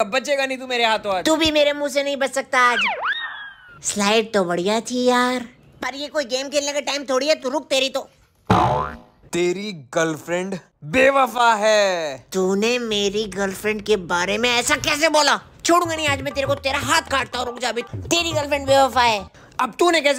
अब बचेगा नहीं तू मेरे हाथों हाथ तू भी मेरे मुंह से नहीं बच सकता आज स्लाइड तो बढ़िया थी यार पर ये कोई गेम खेलने का टाइम थोड़ी है तू रुक तेरी तो तेरी गर्लफ्रेंड बेवफा है तूने मेरी गर्लफ्रेंड के बारे में ऐसा कैसे बोला छोड़ूंगा नहीं आज मैं तेरे को तेरा हाथ काटता हूँ रुक जा तेरी गर्लफ्रेंड बेवफा है अब तूने कैसे